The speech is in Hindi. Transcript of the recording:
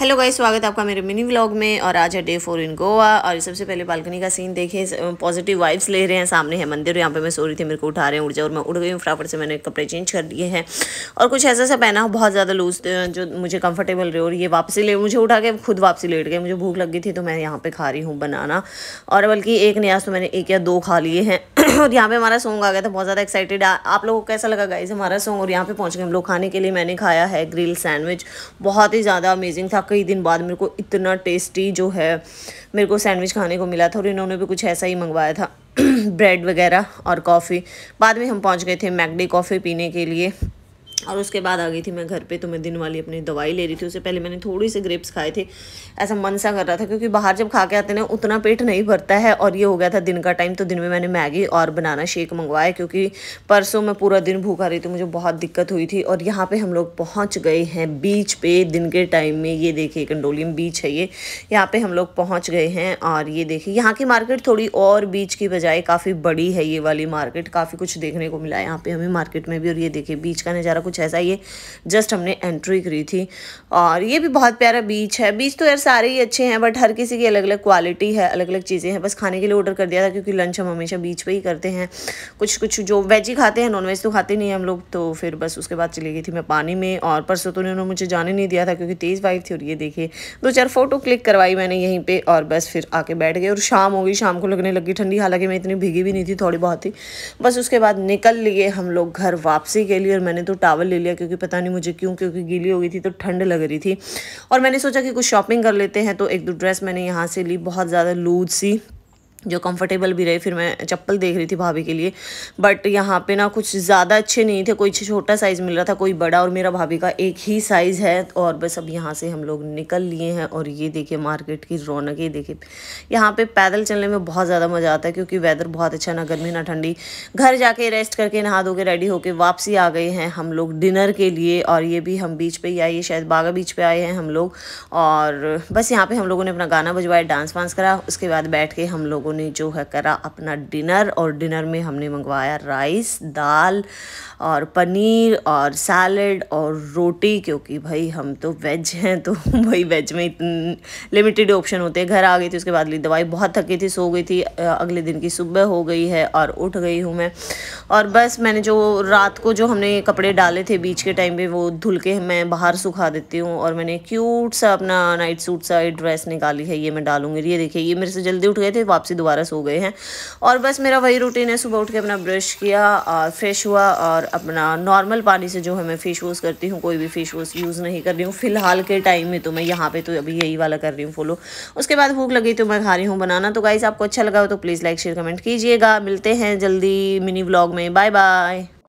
हेलो गाइस स्वागत है आपका मेरे मिनी व्लॉग में और आज है डे फोर इन गोवा और सबसे पहले बालकनी का सीन देखिए पॉजिटिव वाइब्स ले रहे हैं सामने है मंदिर यहाँ पे मैं सो रही थी मेरे को उठा रहे हैं उड़ जाए और मैं उड़ गई हूँ फटाफट से मैंने कपड़े चेंज कर लिए हैं और कुछ ऐसा सा पहना हो बहुत ज़्यादा लूज जो मुझे कंफर्टेबल रहे और ये वापसी ले मुझे उठा के खुद वापसी लेट गए मुझे भूख लग गई थी तो मैं यहाँ पर खा रही हूँ बनाना और बल्कि एक न्याज तो मैंने एक या दो खा लिए हैं और यहाँ पर हमारा सॉन्ग आ गया था बहुत ज़्यादा एक्साइटेड आप लोगों को कैसा लगा गाइज हमारा सॉन्ग और यहाँ पे पहुँच गए हम लोग खाने के लिए मैंने खाया है ग्रिल सैंडविच बहुत ही ज़्यादा अमेजिंग था कई दिन बाद मेरे को इतना टेस्टी जो है मेरे को सैंडविच खाने को मिला था और इन्होंने भी कुछ ऐसा ही मंगवाया था ब्रेड वगैरह और कॉफ़ी बाद में हम पहुंच गए थे मैगडी कॉफ़ी पीने के लिए और उसके बाद आ गई थी मैं घर पे तो मैं दिन वाली अपनी दवाई ले रही थी उससे पहले मैंने थोड़ी से ग्रेप्स खाए थे ऐसा मन सा कर रहा था क्योंकि बाहर जब खा के आते ना उतना पेट नहीं भरता है और ये हो गया था दिन का टाइम तो दिन में मैंने मैगी और बनाना शेक मंगवाया क्योंकि परसों मैं पूरा दिन भूखा रही थी मुझे बहुत दिक्कत हुई थी और यहाँ पर हम लोग पहुँच गए हैं बीच पे दिन के टाइम में ये देखिए कंडोलियम बीच है ये यहाँ पर हम लोग पहुँच गए हैं और ये देखिए यहाँ की मार्केट थोड़ी और बीच की बजाय काफ़ी बड़ी है ये वाली मार्केट काफ़ी कुछ देखने को मिला है यहाँ पर हमें मार्केट में भी और ये देखिए बीच का नज़ारा कुछ ऐसा ये जस्ट हमने एंट्री करी थी और ये भी बहुत प्यारा बीच है बीच तो यार सारे ही अच्छे हैं बट हर किसी की अलग अलग क्वालिटी है अलग अलग चीज़ें हैं बस खाने के लिए ऑर्डर कर दिया था क्योंकि लंच हम हमेशा बीच पर ही करते हैं कुछ कुछ जो वेज ही खाते हैं नॉन वेज तो खाते नहीं हम लोग तो फिर बस उसके बाद चली गई थी मैं पानी में और परसों तो उन्होंने मुझे जाने नहीं दिया था क्योंकि तेज़ वाइफ थी और ये देखिए दो चार फ़ोटो क्लिक करवाई मैंने यहीं पर और बस फिर आके बैठ गए और शाम हो गई शाम को लगने लगी ठंडी हालांकि मैं इतनी भीगी भी नहीं थी थोड़ी बहुत ही बस उसके बाद निकल लिए हम लोग घर वापसी के लिए और मैंने तो टावर चावल ले लिया क्योंकि पता नहीं मुझे क्यों क्योंकि गीली हो गई थी तो ठंड लग रही थी और मैंने सोचा कि कुछ शॉपिंग कर लेते हैं तो एक दो ड्रेस मैंने यहाँ से ली बहुत ज़्यादा लूज सी जो कंफर्टेबल भी रहे फिर मैं चप्पल देख रही थी भाभी के लिए बट यहाँ पे ना कुछ ज़्यादा अच्छे नहीं थे कोई छोटा साइज़ मिल रहा था कोई बड़ा और मेरा भाभी का एक ही साइज़ है और बस अब यहाँ से हम लोग निकल लिए हैं और ये देखिए मार्केट की रौनक ये देखिए यहाँ पे पैदल चलने में बहुत ज़्यादा मज़ा आता है क्योंकि वेदर बहुत अच्छा ना गर्मी ना ठंडी घर जाके रेस्ट करके नहा धो के रेडी होके वापसी आ गए हैं हम लोग डिनर के लिए और ये भी हम बीच पर ही आए शायद बाघा बीच पर आए हैं हम लोग और बस यहाँ पर हम लोगों ने अपना गाना बजवाया डांस वांस करा उसके बाद बैठ के हम लोगों ने हमने जो है करा अपना डिनर और डिनर में हमने मंगवाया राइस दाल और पनीर और सैलड और रोटी क्योंकि भाई हम तो वेज हैं तो भाई वेज में लिमिटेड ऑप्शन होते हैं घर आ गई थी उसके बाद ली दवाई बहुत थकी थी सो गई थी अगले दिन की सुबह हो गई है और उठ गई हूँ मैं और बस मैंने जो रात को जो हमने कपड़े डाले थे बीच के टाइम पर वो धुल के मैं बाहर सुखा देती हूँ और मैंने क्यूट सा अपना नाइट सूट सा ड्रेस निकाली है ये मैं डालूंगी ये देखिए ये मेरे से जल्दी उठ गए थे वापसी दोबारा सो गए हैं और बस मेरा वही रूटीन है सुबह उठ के अपना ब्रश किया और फ्रेश हुआ और अपना नॉर्मल पानी से जो है मैं फ़ेस वॉश करती हूँ कोई भी फ़ेस वॉश यूज़ नहीं कर रही हूँ फ़िलहाल के टाइम में तो मैं यहाँ पर तो अभी यही वाला कर रही हूँ फॉलो उसके बाद भूख लगी तो मैं खा रही हूँ बनाना तो गाइस आपको अच्छा लगा हो तो प्लीज़ लाइक शेयर कमेंट कीजिएगा मिलते हैं जल्दी मिनी व्लॉग में बाय बाय